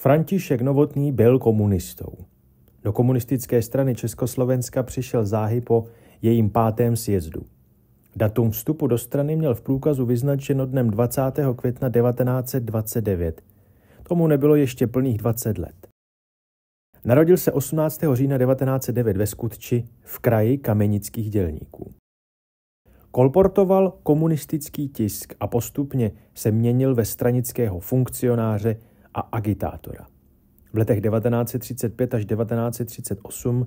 František Novotný byl komunistou. Do komunistické strany Československa přišel záhy po jejím pátém sjezdu. Datum vstupu do strany měl v průkazu vyznačeno dnem 20. května 1929. Tomu nebylo ještě plných 20 let. Narodil se 18. října 1909 ve Skutči v kraji kamenických dělníků. Kolportoval komunistický tisk a postupně se měnil ve stranického funkcionáře a agitátora. V letech 1935 až 1938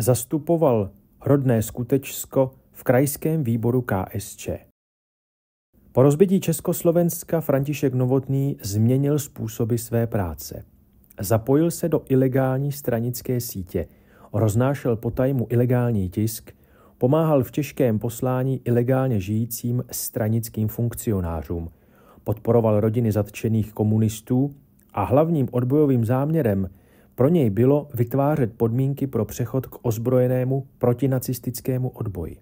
zastupoval rodné Skutečsko v krajském výboru KSČ. Po rozbití Československa František Novotný změnil způsoby své práce. Zapojil se do ilegální stranické sítě, roznášel potajmu ilegální tisk, pomáhal v těžkém poslání ilegálně žijícím stranickým funkcionářům, podporoval rodiny zatčených komunistů a hlavním odbojovým záměrem pro něj bylo vytvářet podmínky pro přechod k ozbrojenému protinacistickému odboji.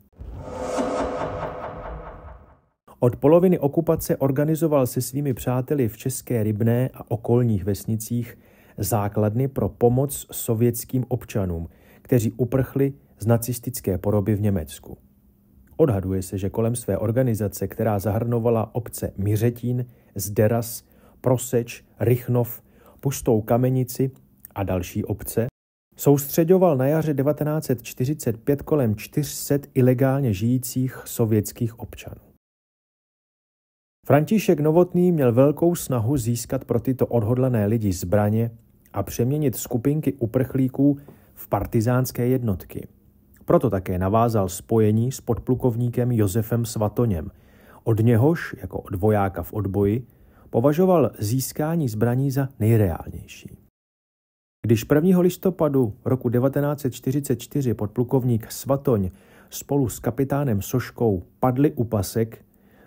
Od poloviny okupace organizoval se svými přáteli v České Rybné a okolních vesnicích základny pro pomoc sovětským občanům, kteří uprchli z nacistické poroby v Německu. Odhaduje se, že kolem své organizace, která zahrnovala obce Miřetín, Zderas, Proseč, Rychnov, Pustou Kamenici a další obce, soustředoval na jaře 1945 kolem 400 ilegálně žijících sovětských občanů. František Novotný měl velkou snahu získat pro tyto odhodlané lidi zbraně a přeměnit skupinky uprchlíků v partizánské jednotky. Proto také navázal spojení s podplukovníkem Josefem Svatoněm, od něhož, jako od vojáka v odboji, považoval získání zbraní za nejreálnější. Když 1. listopadu roku 1944 podplukovník Svatoň spolu s kapitánem Soškou padli u pasek,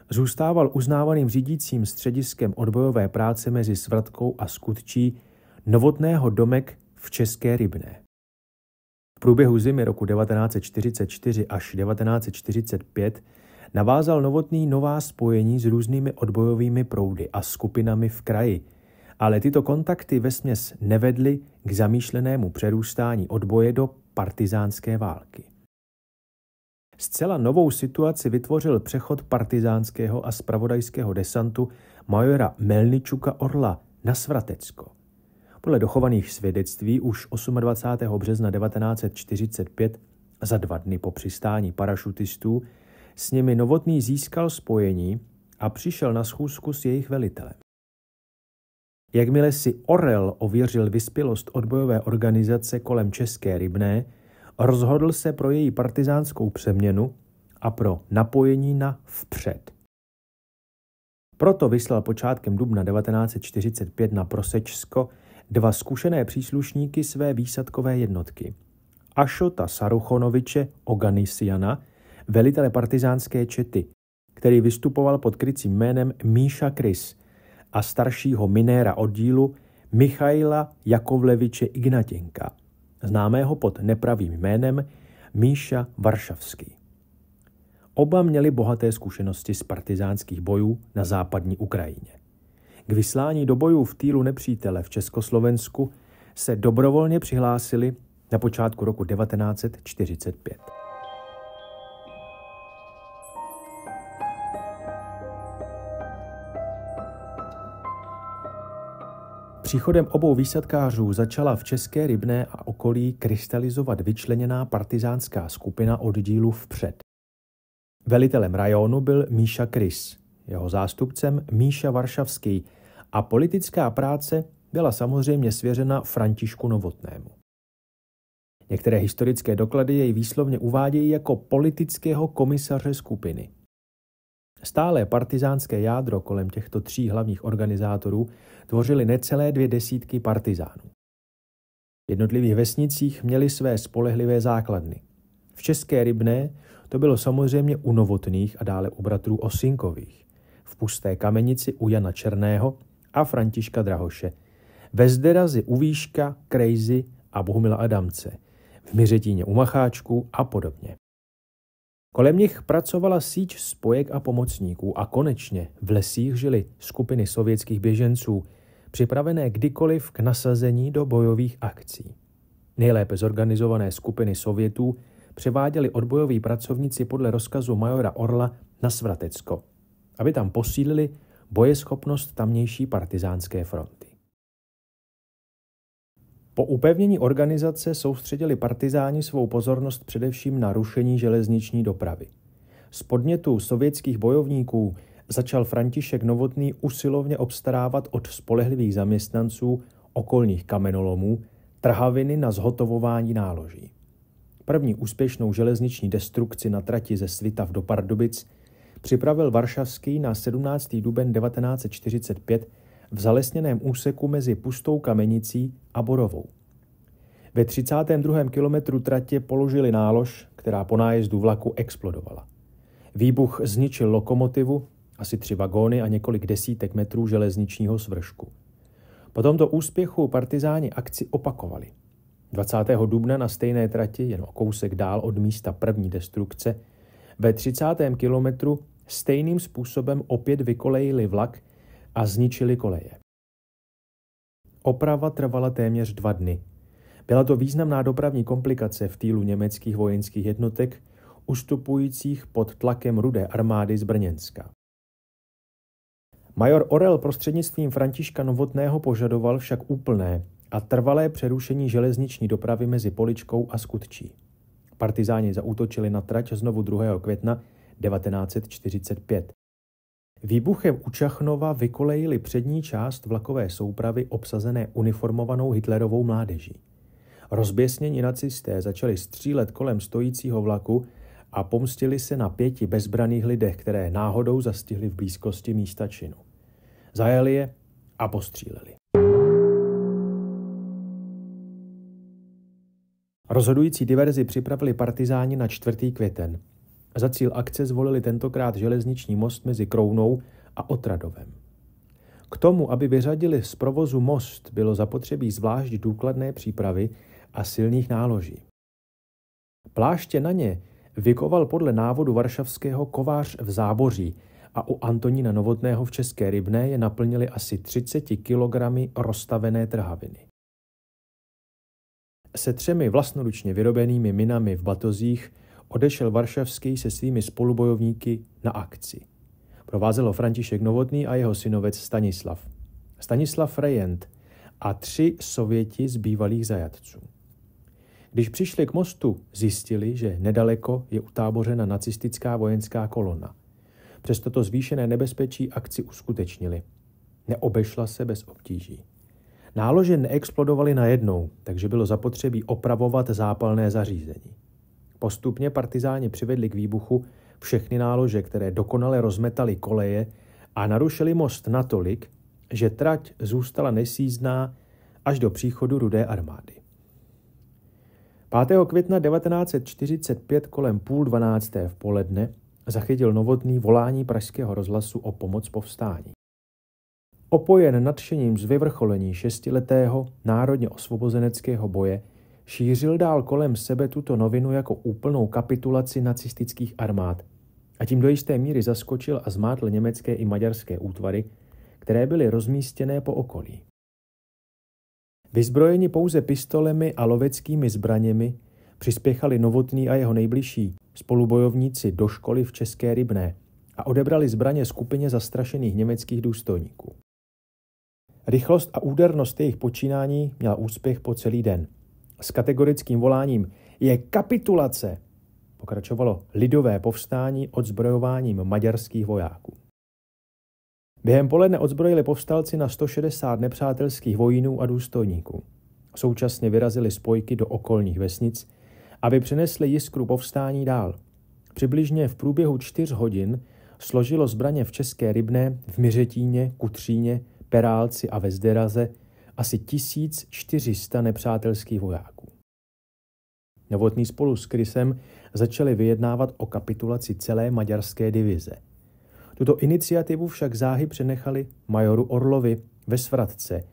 zůstával uznávaným řídícím střediskem odbojové práce mezi Svratkou a Skutčí novotného domek v České Rybné. V průběhu zimy roku 1944 až 1945 Navázal Novotný nová spojení s různými odbojovými proudy a skupinami v kraji, ale tyto kontakty směs nevedly k zamýšlenému přerůstání odboje do partizánské války. Zcela novou situaci vytvořil přechod partizánského a spravodajského desantu majora Melničuka Orla na Svratecko. Podle dochovaných svědectví už 28. března 1945, za dva dny po přistání parašutistů, s nimi Novotný získal spojení a přišel na schůzku s jejich velitelem. Jakmile si Orel ověřil vyspělost odbojové organizace kolem České rybné, rozhodl se pro její partizánskou přeměnu a pro napojení na vpřed. Proto vyslal počátkem dubna 1945 na Prosečsko dva zkušené příslušníky své výsadkové jednotky. Ašota Saruchonoviče Oganisiana – velitele partizánské čety, který vystupoval pod krycím jménem Míša Krys a staršího minéra oddílu Michaila Jakovleviče Ignatěnka, známého pod nepravým jménem Míša Varšavský. Oba měli bohaté zkušenosti z partizánských bojů na západní Ukrajině. K vyslání do bojů v týlu nepřítele v Československu se dobrovolně přihlásili na počátku roku 1945. Příchodem obou výsadkářů začala v České rybné a okolí krystalizovat vyčleněná partizánská skupina oddílu vpřed. Velitelem rajonu byl Míša Krys, jeho zástupcem Míša Varšavský a politická práce byla samozřejmě svěřena Františku Novotnému. Některé historické doklady jej výslovně uvádějí jako politického komisaře skupiny. Stále partizánské jádro kolem těchto tří hlavních organizátorů tvořili necelé dvě desítky partizánů. V jednotlivých vesnicích měli své spolehlivé základny. V České Rybné to bylo samozřejmě u Novotných a dále u bratrů Osinkových, v Pusté Kamenici u Jana Černého a Františka Drahoše, ve Zderazi u Výška, Krejzy a Bohumila Adamce, v Miřetíně u Macháčku a podobně. Kolem nich pracovala síť spojek a pomocníků a konečně v lesích žili skupiny sovětských běženců, připravené kdykoliv k nasazení do bojových akcí. Nejlépe zorganizované skupiny Sovětů převáděli odbojoví pracovníci podle rozkazu majora Orla na Svratecko, aby tam posílili bojeschopnost tamnější partizánské fronty. Po upevnění organizace soustředili partizáni svou pozornost především na rušení železniční dopravy. Z podnětu sovětských bojovníků začal František Novotný usilovně obstarávat od spolehlivých zaměstnanců okolních kamenolomů trhaviny na zhotovování náloží. První úspěšnou železniční destrukci na trati ze Svitav do Pardubic připravil Varšavský na 17. duben 1945 v zalesněném úseku mezi Pustou Kamenicí a Borovou. Ve 32. kilometru tratě položili nálož, která po nájezdu vlaku explodovala. Výbuch zničil lokomotivu, asi tři vagóny a několik desítek metrů železničního svršku. Po tomto úspěchu partizáni akci opakovali. 20. dubna na stejné trati, jen o kousek dál od místa první destrukce, ve 30. kilometru stejným způsobem opět vykolejili vlak, a zničili koleje. Oprava trvala téměř dva dny. Byla to významná dopravní komplikace v týlu německých vojenských jednotek, ustupujících pod tlakem rudé armády z Brněnska. Major Orel prostřednictvím Františka Novotného požadoval však úplné a trvalé přerušení železniční dopravy mezi Poličkou a Skutčí. Partizáni zaútočili na trať znovu 2. května 1945. Výbuchem u Čachnova vykolejili přední část vlakové soupravy obsazené uniformovanou Hitlerovou mládeží. Rozběsnění nacisté začali střílet kolem stojícího vlaku a pomstili se na pěti bezbraných lidech, které náhodou zastihli v blízkosti místa činu. Zajeli je a postříleli. Rozhodující diverzi připravili partizáni na 4. květen – za cíl akce zvolili tentokrát železniční most mezi Krounou a Otradovem. K tomu, aby vyřadili z provozu most, bylo zapotřebí zvlášť důkladné přípravy a silných náloží. Pláště na ně vykoval podle návodu varšavského kovář v Záboří a u Antonína Novotného v České Rybné je naplnili asi 30 kg rozstavené trhaviny. Se třemi vlastnoručně vyrobenými minami v batozích odešel Varšavský se svými spolubojovníky na akci. Provázelo František Novotný a jeho synovec Stanislav. Stanislav Rejent a tři Sověti z bývalých zajatců. Když přišli k mostu, zjistili, že nedaleko je utábořena nacistická vojenská kolona. Přes toto zvýšené nebezpečí akci uskutečnili. Neobešla se bez obtíží. Nálože neexplodovaly najednou, takže bylo zapotřebí opravovat zápalné zařízení. Postupně partizáni přivedli k výbuchu všechny nálože, které dokonale rozmetaly koleje a narušili most natolik, že trať zůstala nesízná až do příchodu rudé armády. 5. května 1945 kolem půl dvanácté v poledne zachytil novotný volání pražského rozhlasu o pomoc povstání. Opojen nadšením z vyvrcholení šestiletého národně osvobozeneckého boje šířil dál kolem sebe tuto novinu jako úplnou kapitulaci nacistických armád a tím do jisté míry zaskočil a zmátl německé i maďarské útvary, které byly rozmístěné po okolí. Vyzbrojeni pouze pistolemi a loveckými zbraněmi, přispěchali Novotný a jeho nejbližší spolubojovníci do školy v České Rybné a odebrali zbraně skupině zastrašených německých důstojníků. Rychlost a údernost jejich počínání měla úspěch po celý den – s kategorickým voláním je kapitulace, pokračovalo lidové povstání odzbrojováním maďarských vojáků. Během poledne odzbrojili povstalci na 160 nepřátelských vojínů a důstojníků. Současně vyrazili spojky do okolních vesnic, aby přinesli jiskru povstání dál. Přibližně v průběhu čtyř hodin složilo zbraně v České Rybné, v Miřetíně, Kutříně, Perálci a Vezderaze – asi 1400 nepřátelských vojáků. Novotný spolu s Krysem začali vyjednávat o kapitulaci celé maďarské divize. Tuto iniciativu však záhy přenechali majoru Orlovi ve Svratce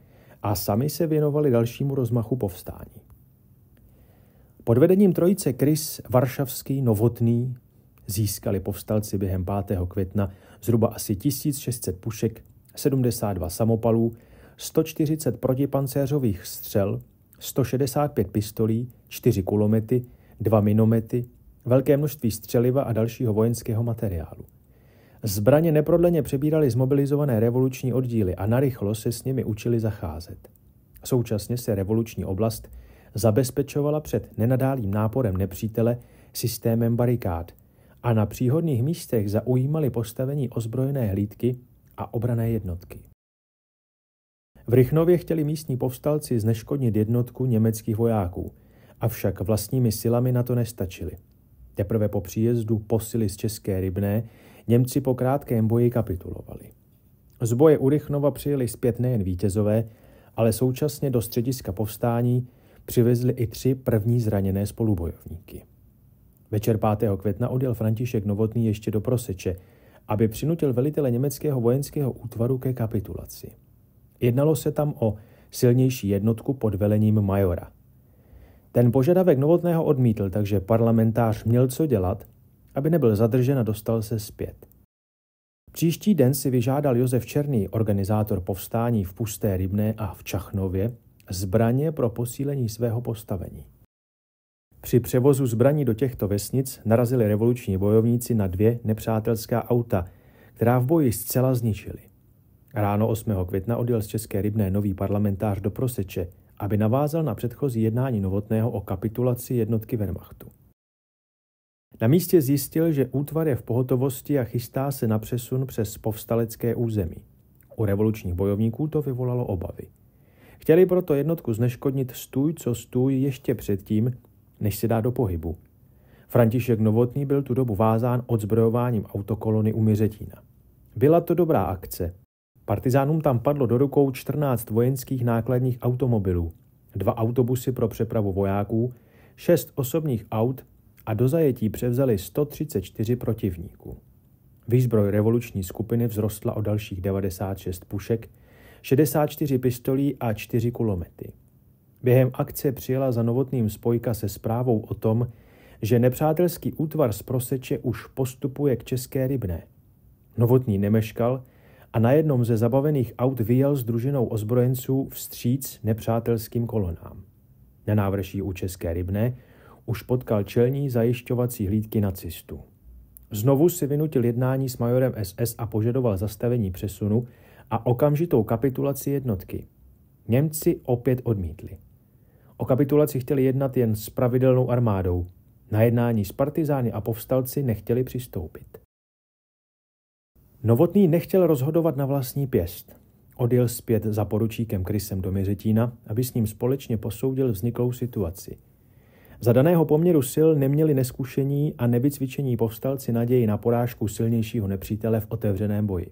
a sami se věnovali dalšímu rozmachu povstání. Pod vedením trojice Krys, Varšavský, Novotný získali povstalci během 5. května zhruba asi 1600 pušek, 72 samopalů 140 protipancéřových střel, 165 pistolí, 4 kulomety, 2 minomety, velké množství střeliva a dalšího vojenského materiálu. Zbraně neprodleně přebírali zmobilizované revoluční oddíly a narychlo se s nimi učili zacházet. Současně se revoluční oblast zabezpečovala před nenadálým náporem nepřítele systémem barikád a na příhodných místech zaujímali postavení ozbrojené hlídky a obrané jednotky. V Rychnově chtěli místní povstalci zneškodnit jednotku německých vojáků, avšak vlastními silami na to nestačili. Teprve po příjezdu posily z České Rybné Němci po krátkém boji kapitulovali. Z boje u Rychnova přijeli zpět nejen vítězové, ale současně do střediska povstání přivezli i tři první zraněné spolubojovníky. Večer 5. května odjel František Novotný ještě do Proseče, aby přinutil velitele německého vojenského útvaru ke kapitulaci. Jednalo se tam o silnější jednotku pod velením majora. Ten požadavek Novotného odmítl, takže parlamentář měl co dělat, aby nebyl zadržen a dostal se zpět. Příští den si vyžádal Josef Černý, organizátor povstání v Pusté Rybné a v Čachnově, zbraně pro posílení svého postavení. Při převozu zbraní do těchto vesnic narazili revoluční bojovníci na dvě nepřátelská auta, která v boji zcela zničili. Ráno 8. května odjel z České rybné nový parlamentář do Proseče, aby navázal na předchozí jednání Novotného o kapitulaci jednotky Wehrmachtu. Na místě zjistil, že útvar je v pohotovosti a chystá se na přesun přes povstalecké území. U revolučních bojovníků to vyvolalo obavy. Chtěli proto jednotku zneškodnit stůj co stůj ještě předtím, než se dá do pohybu. František Novotný byl tu dobu vázán odzbrojováním autokolony u Miřetína. Byla to dobrá akce, Partizánům tam padlo do rukou 14 vojenských nákladních automobilů, dva autobusy pro přepravu vojáků, šest osobních aut a do zajetí převzali 134 protivníků. Výzbroj revoluční skupiny vzrostla o dalších 96 pušek, 64 pistolí a 4 kulomety. Během akce přijela za novotným spojka se zprávou o tom, že nepřátelský útvar z Proseče už postupuje k České rybné. Novotný nemeškal – a na jednom ze zabavených aut vyjel s družinou ozbrojenců vstříc nepřátelským kolonám. Na návrší u České Rybné už potkal čelní zajišťovací hlídky nacistů. Znovu si vynutil jednání s majorem SS a požadoval zastavení přesunu a okamžitou kapitulaci jednotky. Němci opět odmítli. O kapitulaci chtěli jednat jen s pravidelnou armádou. Na jednání s partizány a povstalci nechtěli přistoupit. Novotný nechtěl rozhodovat na vlastní pěst. Odjel zpět za poručíkem Krysem do Měřetína, aby s ním společně posoudil vzniklou situaci. Za daného poměru sil neměli neskušení a nevycvičení povstalci naději na porážku silnějšího nepřítele v otevřeném boji.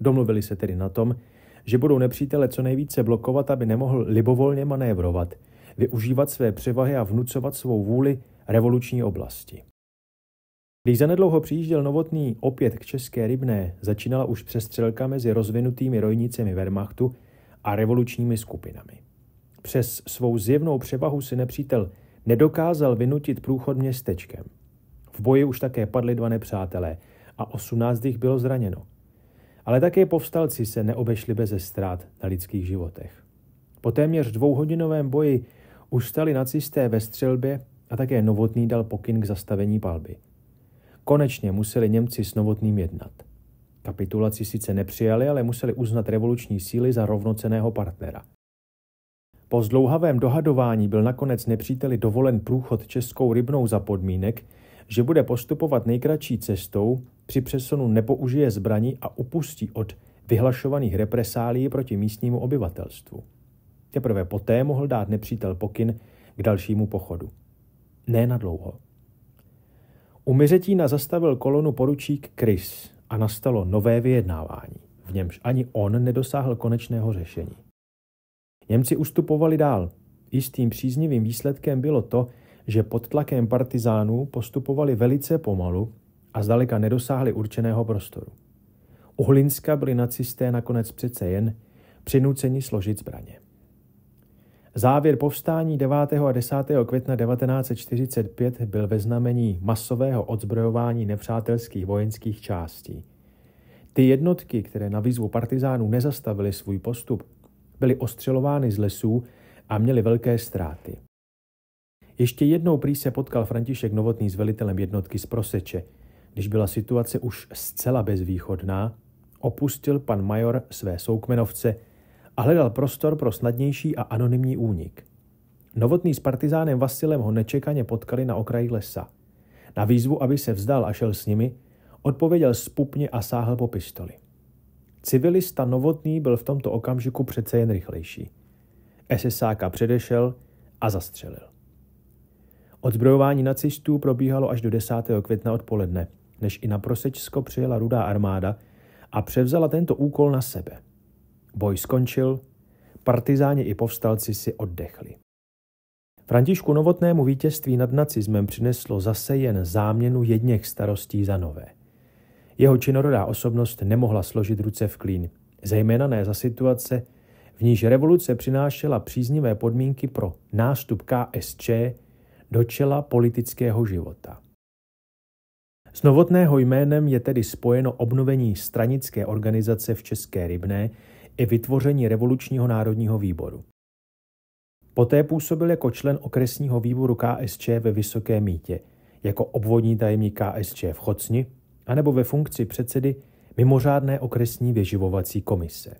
Domluvili se tedy na tom, že budou nepřítele co nejvíce blokovat, aby nemohl libovolně manévrovat, využívat své převahy a vnucovat svou vůli revoluční oblasti. Když zanedlouho přijížděl Novotný opět k České Rybné, začínala už přestřelka mezi rozvinutými rojnicemi Wehrmachtu a revolučními skupinami. Přes svou zjevnou převahu si nepřítel nedokázal vynutit průchod městečkem. V boji už také padly dva nepřátelé a osmnáct jich bylo zraněno. Ale také povstalci se neobešli bez ztrát na lidských životech. Po téměř dvouhodinovém boji už stali nacisté ve střelbě a také Novotný dal pokyn k zastavení palby – Konečně museli Němci s Novotným jednat. Kapitulaci sice nepřijali, ale museli uznat revoluční síly za rovnoceného partnera. Po zdlouhavém dohadování byl nakonec nepříteli dovolen průchod českou rybnou za podmínek, že bude postupovat nejkratší cestou, při přesunu nepoužije zbraní a upustí od vyhlašovaných represálí proti místnímu obyvatelstvu. Teprve poté mohl dát nepřítel pokyn k dalšímu pochodu. Ne na dlouho. U Miřetína zastavil kolonu poručík Chris a nastalo nové vyjednávání, v němž ani on nedosáhl konečného řešení. Němci ustupovali dál. Jistým příznivým výsledkem bylo to, že pod tlakem partizánů postupovali velice pomalu a zdaleka nedosáhli určeného prostoru. U Hlinska byli nacisté nakonec přece jen přinuceni složit zbraně. Závěr povstání 9. a 10. května 1945 byl ve znamení masového odzbrojování nepřátelských vojenských částí. Ty jednotky, které na výzvu partizánů nezastavili svůj postup, byly ostřelovány z lesů a měly velké ztráty. Ještě jednou prý se potkal František Novotný s velitelem jednotky z Proseče. Když byla situace už zcela bezvýchodná, opustil pan major své soukmenovce – a hledal prostor pro snadnější a anonymní únik. Novotný s partizánem Vasilem ho nečekaně potkali na okraji lesa. Na výzvu, aby se vzdal a šel s nimi, odpověděl spupně a sáhl po pistoli. Civilista Novotný byl v tomto okamžiku přece jen rychlejší. SSáka předešel a zastřelil. Odzbrojování nacistů probíhalo až do 10. května odpoledne, než i na Prosečsko přijela rudá armáda a převzala tento úkol na sebe – Boj skončil, partizáni i povstalci si oddechli. Františku Novotnému vítězství nad nacismem přineslo zase jen záměnu jedněch starostí za nové. Jeho činorodá osobnost nemohla složit ruce v klín, zejména ne za situace, v níž revoluce přinášela příznivé podmínky pro nástup KSČ do čela politického života. S novotného jménem je tedy spojeno obnovení stranické organizace v České Rybné, i vytvoření revolučního národního výboru. Poté působil jako člen okresního výboru KSČ ve Vysoké mítě, jako obvodní tajemník KSČ v Chocni anebo ve funkci předsedy mimořádné okresní věživovací komise.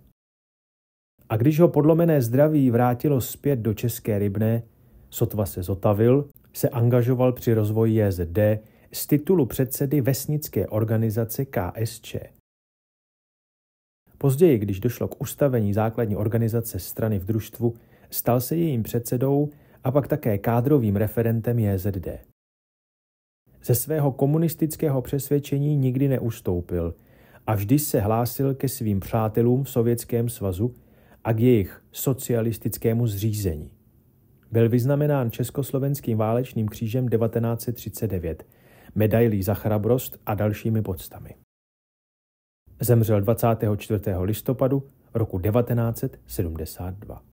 A když ho podlomené zdraví vrátilo zpět do České rybné, sotva se zotavil, se angažoval při rozvoji JZD z titulu předsedy vesnické organizace KSČ. Později, když došlo k ustavení základní organizace strany v družstvu, stal se jejím předsedou a pak také kádrovým referentem JZD. Ze svého komunistického přesvědčení nikdy neustoupil a vždy se hlásil ke svým přátelům v Sovětském svazu a k jejich socialistickému zřízení. Byl vyznamenán Československým válečným křížem 1939, medailí za chrabrost a dalšími podstami. Zemřel 24. listopadu roku 1972.